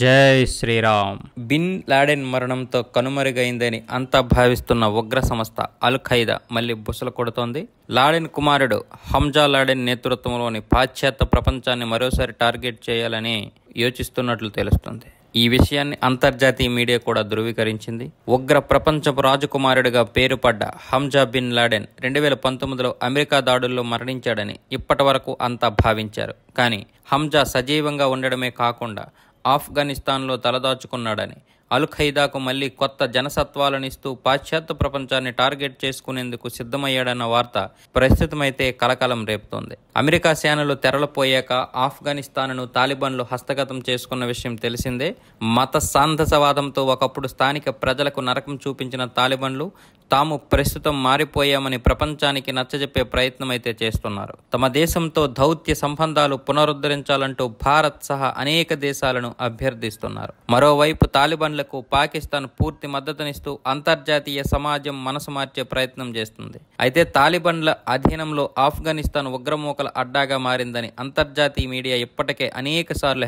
జై Sriram bin Laden మరణంతో కనుమరుగైందని అంతా భావిస్తున్న ఉగ్ర సంస్థ అల్ ఖైదా మళ్లీ బుసలు కొడుతోంది లాడెన్ కుమారుడు హంజా లాడెన్ నేతృత్వంలోని పాశ్చాత్య ప్రపంచాన్ని మరోసారి టార్గెట్ చేయాలని యోచిస్తున్నట్లు తెలుస్తుంది ఈ విషయాన్ని అంతర్జాతీయ మీడియా కూడా ధృవీకరించింది ఉగ్ర ప్రపంచపు రాజకుమారుడిగా పేరుపడ్డ హంజా బిన్ లాడెన్ రెండు వేల పంతొమ్మిదిలో అమెరికా దాడుల్లో మరణించాడని ఇప్పటి వరకు అంతా భావించారు కానీ హంజా సజీవంగా ఉండడమే కాకుండా ఆఫ్ఘనిస్తాన్లో తలదాచుకున్నాడని అల్ ఖైదాకు మళ్లీ కొత్త జనసత్వాలనిస్తూ పాశ్చాత్య ప్రపంచాన్ని టార్గెట్ చేసుకునేందుకు సిద్ధమయ్యాడన్న వార్త ప్రస్తుతమైతే కలకలం రేపుతోంది అమెరికా సేనలు తెరలిపోయాక ఆఫ్ఘనిస్తాన్ను తాలిబాన్లు హస్తగతం చేసుకున్న విషయం తెలిసిందే మత సాంధసవాదంతో ఒకప్పుడు స్థానిక ప్రజలకు నరకం చూపించిన తాలిబాన్లు తాము ప్రస్తుతం మారిపోయామని ప్రపంచానికి నచ్చజెప్పే ప్రయత్నం అయితే చేస్తున్నారు తమ దేశంతో దౌత్య సంబంధాలు పునరుద్ధరించాలంటూ భారత్ సహా అనేక దేశాలను అభ్యర్థిస్తున్నారు మరోవైపు తాలిబాన్లకు పాకిస్తాన్ పూర్తి మద్దతునిస్తూ అంతర్జాతీయ సమాజం మనసు మార్చే ప్రయత్నం చేస్తుంది అయితే తాలిబాన్ల అధీనంలో ఆఫ్ఘనిస్తాన్ ఉగ్రమూకల అడ్డాగా మారిందని అంతర్జాతీయ మీడియా ఇప్పటికే అనేక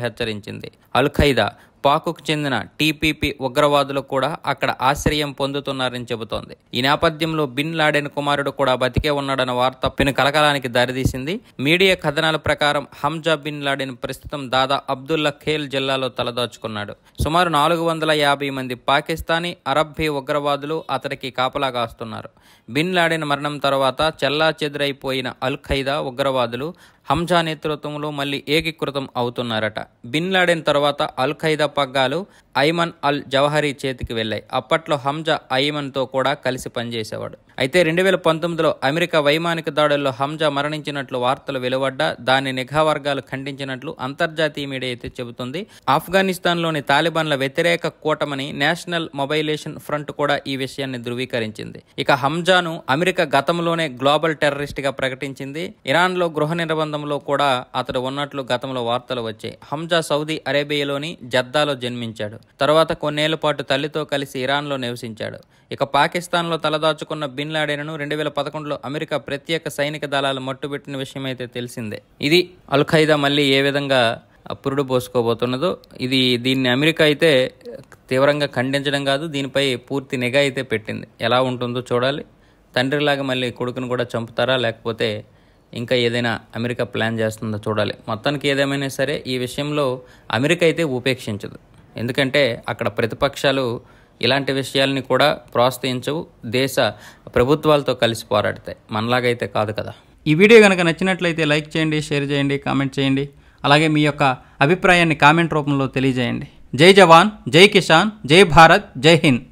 హెచ్చరించింది అల్ ఖైదా పాకుకు చెందిన టీపీపీ ఉగ్రవాదులు కూడా అక్కడ ఆశ్రయం పొందుతున్నారని చెబుతోంది ఈ నేపథ్యంలో బిన్ లాడెన్ కుమారుడు కూడా బతికే ఉన్నాడన్న వార్త పిను కలకలానికి దారితీసింది మీడియా కథనాల ప్రకారం హంజా బిన్ లాడెన్ ప్రస్తుతం దాదా అబ్దుల్లా ఖేల్ జిల్లాలో తలదాచుకున్నాడు సుమారు నాలుగు వందల యాభై మంది పాకిస్తానీ అరబ్బీ ఉగ్రవాదులు అతడికి కాపలా కాస్తున్నారు బిన్ లాడెన్ మరణం తర్వాత చెల్లా చెదరైపోయిన అల్ ఖైదా ఉగ్రవాదులు హంజా నేతృత్వంలో మళ్ళీ ఏకీకృతం అవుతున్నారట బిన్ లాడెన్ తర్వాత అల్ ఖైదా పగ్గాలు ఐమన్ అల్ జవహరీ చేతికి వెళ్ళాయి అప్పట్లో హంజా ఐమన్తో కూడా కలిసి పనిచేసేవాడు అయితే రెండు వేల పంతొమ్మిదిలో అమెరికా వైమానిక దాడుల్లో హంజా మరణించినట్లు వార్తలు వెలువడ్డా దాని నిఘా వర్గాలు ఖండించినట్లు అంతర్జాతీయ మీడియా అయితే చెబుతుంది ఆఫ్ఘనిస్తాన్లోని తాలిబాన్ల వ్యతిరేక కూటమని నేషనల్ మొబైలేషన్ ఫ్రంట్ కూడా ఈ విషయాన్ని ధృవీకరించింది ఇక హంజా రష్యాను అమెరికా గతంలోనే గ్లోబల్ టెర్రరిస్ట్గా ప్రకటించింది ఇరాన్లో గృహ నిర్బంధంలో కూడా అతడు ఉన్నట్లు గతంలో వార్తలు వచ్చాయి హంజా సౌదీ అరేబియాలోని జద్దాలో జన్మించాడు తర్వాత కొన్నేళ్ల పాటు తల్లితో కలిసి ఇరాన్లో నివసించాడు ఇక పాకిస్తాన్లో తలదాచుకున్న బిన్ లాడెన్ను రెండు వేల పదకొండులో అమెరికా ప్రత్యేక సైనిక దళాలు మట్టుబెట్టిన విషయం అయితే తెలిసిందే ఇది అల్ ఖైదా మళ్ళీ ఏ విధంగా పురుడు పోసుకోబోతున్నదో ఇది దీన్ని అమెరికా అయితే తీవ్రంగా ఖండించడం కాదు దీనిపై పూర్తి నిఘా అయితే పెట్టింది ఎలా ఉంటుందో చూడాలి తండ్రిలాగా మళ్ళీ కొడుకును కూడా చంపుతారా లేకపోతే ఇంకా ఏదైనా అమెరికా ప్లాన్ చేస్తుందో చూడాలి మొత్తానికి ఏదేమైనా సరే ఈ విషయంలో అమెరికా అయితే ఉపేక్షించదు ఎందుకంటే అక్కడ ప్రతిపక్షాలు ఇలాంటి విషయాల్ని కూడా ప్రోత్సహించవు దేశ ప్రభుత్వాలతో కలిసి పోరాడతాయి మనలాగైతే కాదు కదా ఈ వీడియో కనుక నచ్చినట్లయితే లైక్ చేయండి షేర్ చేయండి కామెంట్ చేయండి అలాగే మీ యొక్క అభిప్రాయాన్ని కామెంట్ రూపంలో తెలియజేయండి జై జవాన్ జై కిసాన్ జై భారత్ జై హింద్